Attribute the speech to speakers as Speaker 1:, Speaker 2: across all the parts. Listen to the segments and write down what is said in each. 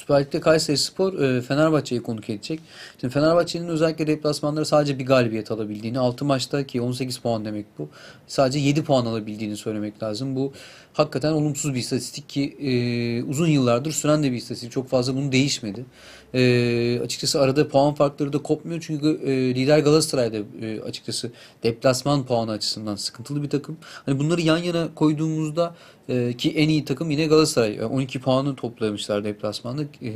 Speaker 1: Süper Lig'de Kayseri Spor e, Fenerbahçe'yi konuk edecek. Şimdi Fenerbahçe'nin özellikle deplasmanları sadece bir galibiyet alabildiğini, 6 maçta ki 18 puan demek bu, sadece 7 puan alabildiğini söylemek lazım. Bu hakikaten olumsuz bir istatistik ki e, uzun yıllardır süren de bir istatistik. Çok fazla bunu değişmedi. E, açıkçası arada puan farkları da kopmuyor çünkü e, lider Galatasaray'da e, açıkçası deplasman puanı açısından sıkıntılı bir takım. Hani bunları yan yana koyduğumuzda ee, ki en iyi takım yine Galatasaray. 12 ee, puanı toplamışlar deplasmanda. Ee,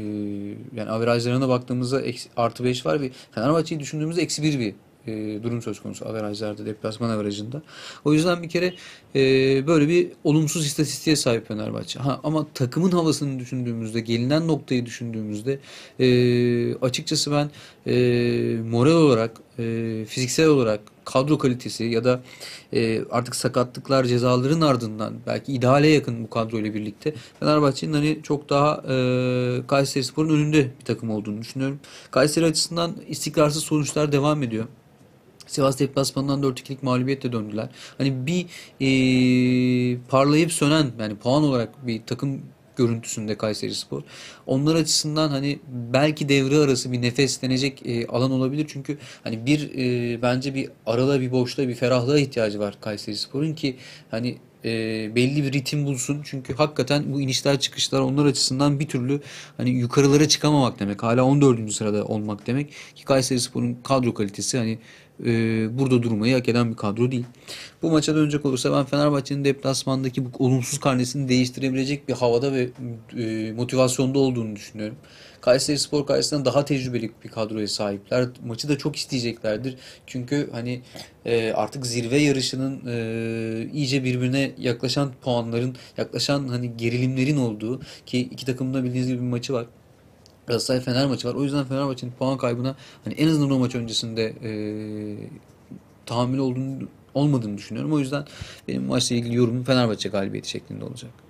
Speaker 1: yani averajlarına baktığımızda artı 5 var ve Fenerbahçe'yi düşündüğümüzde eksi 1 bir e, durum söz konusu averajlarda, deplasman averajında. O yüzden bir kere e, böyle bir olumsuz istatistiğe sahip Fenerbahçe. Ha, ama takımın havasını düşündüğümüzde, gelinen noktayı düşündüğümüzde e, açıkçası ben e, moral olarak, fiziksel olarak kadro kalitesi ya da e, artık sakatlıklar cezaların ardından belki ideale yakın bu kadroyla birlikte Fenerbahçe'nin hani çok daha e, Kayseri Spor'un önünde bir takım olduğunu düşünüyorum. Kayseri açısından istikrarsız sonuçlar devam ediyor. Sivas deplasmanından 4-2'lik mağlubiyetle döndüler. Hani bir e, parlayıp sönen yani puan olarak bir takım görüntüsünde Kayseri Spor. Onlar açısından hani belki devre arası bir nefeslenecek e, alan olabilir. Çünkü hani bir e, bence bir arada bir boşluğa bir ferahlığa ihtiyacı var Kayseri Spor'un ki hani e, belli bir ritim bulsun. Çünkü hakikaten bu inişler çıkışlar onlar açısından bir türlü hani yukarılara çıkamamak demek. Hala 14. sırada olmak demek ki Kayseri Spor'un kadro kalitesi hani e, burada durmayı hak eden bir kadro değil. Bu maça dönecek olursa ben Fenerbahçe'nin deplasmandaki bu olumsuz karnesini değiştirebilecek bir havada ve e, motivasyonda olduğunu düşünüyorum. Kayseri Spor karşısında daha tecrübeli bir kadroya sahipler. Maçı da çok isteyeceklerdir. Çünkü hani e, artık zirve yarışının e, iyice birbirine yaklaşan puanların, yaklaşan hani gerilimlerin olduğu ki iki takımda bildiğiniz gibi bir maçı var. Galatasaray Fener maçı var. O yüzden Fenerbahçe'nin puan kaybına hani en azından o maç öncesinde e, tahammül olduğunu olmadığını düşünüyorum. O yüzden benim maçla ilgili yorumum Fenerbahçe galibiyeti şeklinde olacak.